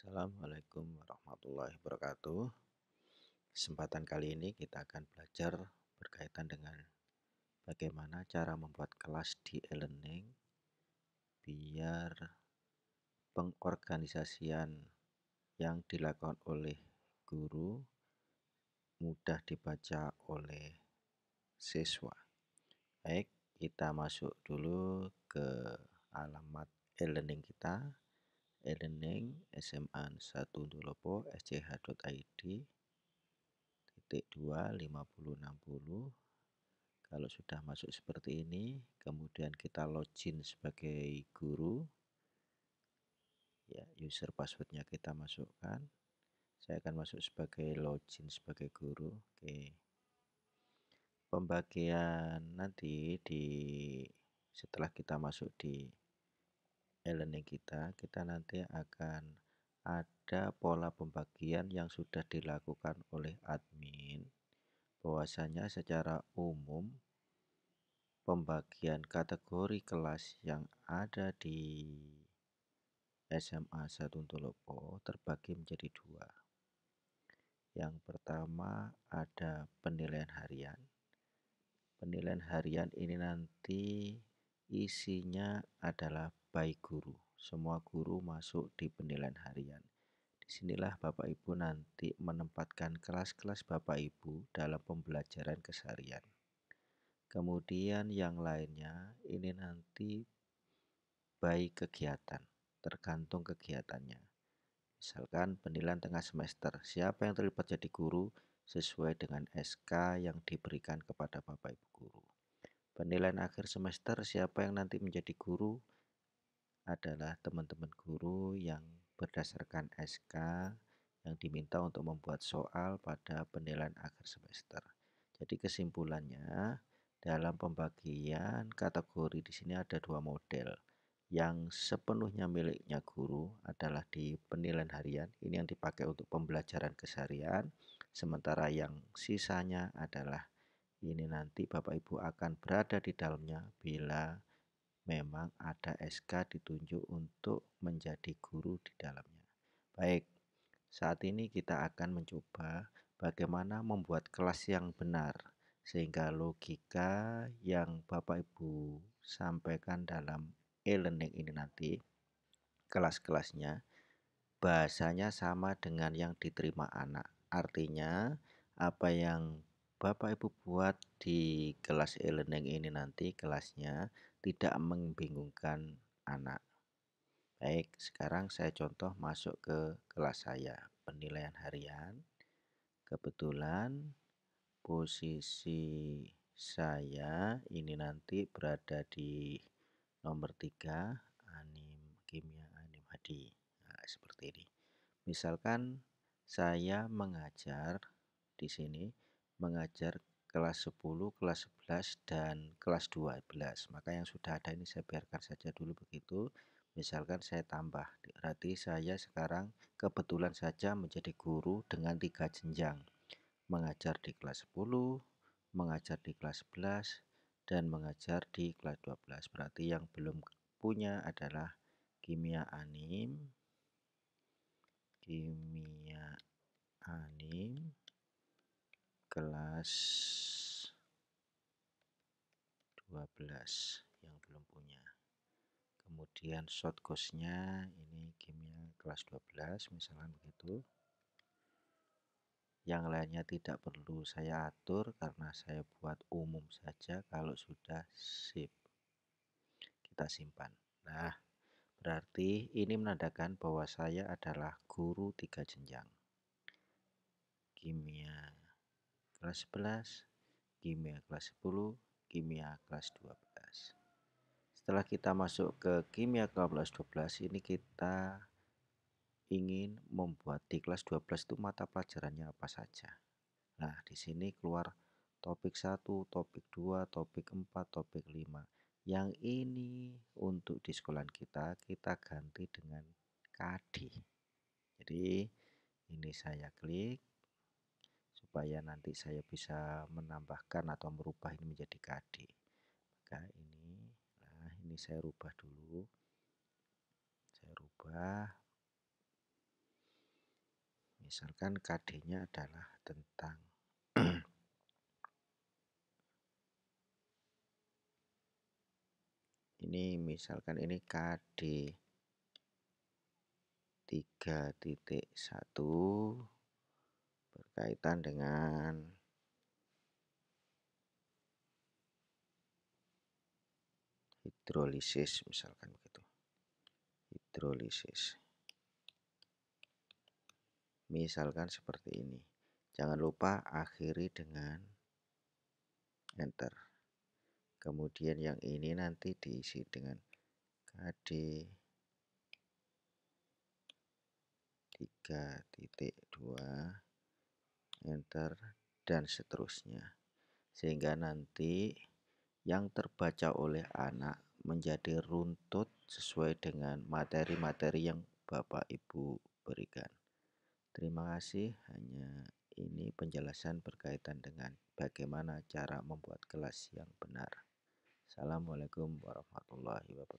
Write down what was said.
Assalamualaikum warahmatullahi wabarakatuh. Kesempatan kali ini kita akan belajar berkaitan dengan bagaimana cara membuat kelas di e-learning biar pengorganisasian yang dilakukan oleh guru mudah dibaca oleh siswa. Baik, kita masuk dulu ke alamat e-learning kita e-learning SMA 1 Dulopo SCH.id titik 2 5060 kalau sudah masuk seperti ini kemudian kita login sebagai guru ya user passwordnya kita masukkan saya akan masuk sebagai login sebagai guru oke pembagian nanti di setelah kita masuk di e-learning kita, kita nanti akan ada pola pembagian yang sudah dilakukan oleh admin. Bahwasanya secara umum pembagian kategori kelas yang ada di SMA 1 Tolopo terbagi menjadi dua. Yang pertama ada penilaian harian. Penilaian harian ini nanti isinya adalah baik guru. Semua guru masuk di penilaian harian. Disinilah Bapak Ibu nanti menempatkan kelas-kelas Bapak Ibu dalam pembelajaran keseharian. Kemudian yang lainnya ini nanti baik kegiatan, tergantung kegiatannya. Misalkan penilaian tengah semester, siapa yang terlibat jadi guru sesuai dengan SK yang diberikan kepada Bapak Ibu guru penilaian akhir semester siapa yang nanti menjadi guru adalah teman-teman guru yang berdasarkan SK yang diminta untuk membuat soal pada penilaian akhir semester. Jadi kesimpulannya dalam pembagian kategori di sini ada dua model yang sepenuhnya miliknya guru adalah di penilaian harian. Ini yang dipakai untuk pembelajaran keseharian, sementara yang sisanya adalah ini nanti Bapak Ibu akan berada di dalamnya bila memang ada SK ditunjuk untuk menjadi guru di dalamnya. Baik, saat ini kita akan mencoba bagaimana membuat kelas yang benar sehingga logika yang Bapak Ibu sampaikan dalam e-learning ini nanti kelas-kelasnya bahasanya sama dengan yang diterima anak. Artinya apa yang Bapak Ibu buat di kelas e-learning ini nanti kelasnya tidak membingungkan anak. Baik, sekarang saya contoh masuk ke kelas saya. Penilaian harian. Kebetulan posisi saya ini nanti berada di nomor 3 anim kimia anim hadi. Nah, seperti ini. Misalkan saya mengajar di sini mengajar kelas 10, kelas 11, dan kelas 12. Maka yang sudah ada ini saya biarkan saja dulu begitu. Misalkan saya tambah, berarti saya sekarang kebetulan saja menjadi guru dengan tiga jenjang. Mengajar di kelas 10, mengajar di kelas 11, dan mengajar di kelas 12. Berarti yang belum punya adalah kimia anim, kimia anim, kelas 12 yang belum punya kemudian short course-nya ini kimia kelas 12 misalnya begitu yang lainnya tidak perlu saya atur karena saya buat umum saja kalau sudah sip kita simpan nah Berarti ini menandakan bahwa saya adalah guru tiga jenjang. Kimia kelas 11, kimia kelas 10, kimia kelas 12. Setelah kita masuk ke kimia kelas 12 ini kita ingin membuat di kelas 12 itu mata pelajarannya apa saja. Nah, di sini keluar topik 1, topik 2, topik 4, topik 5. Yang ini untuk di sekolah kita kita ganti dengan KD. Jadi ini saya klik supaya nanti saya bisa menambahkan atau merubah ini menjadi KD maka ini nah ini saya rubah dulu saya rubah misalkan KD-nya adalah tentang ini misalkan ini KD 3.1 berkaitan dengan hidrolisis misalkan begitu hidrolisis misalkan seperti ini jangan lupa akhiri dengan enter kemudian yang ini nanti diisi dengan KD 3.2 enter, dan seterusnya. Sehingga nanti yang terbaca oleh anak menjadi runtut sesuai dengan materi-materi yang Bapak Ibu berikan. Terima kasih, hanya ini penjelasan berkaitan dengan bagaimana cara membuat kelas yang benar. Assalamualaikum warahmatullahi wabarakatuh.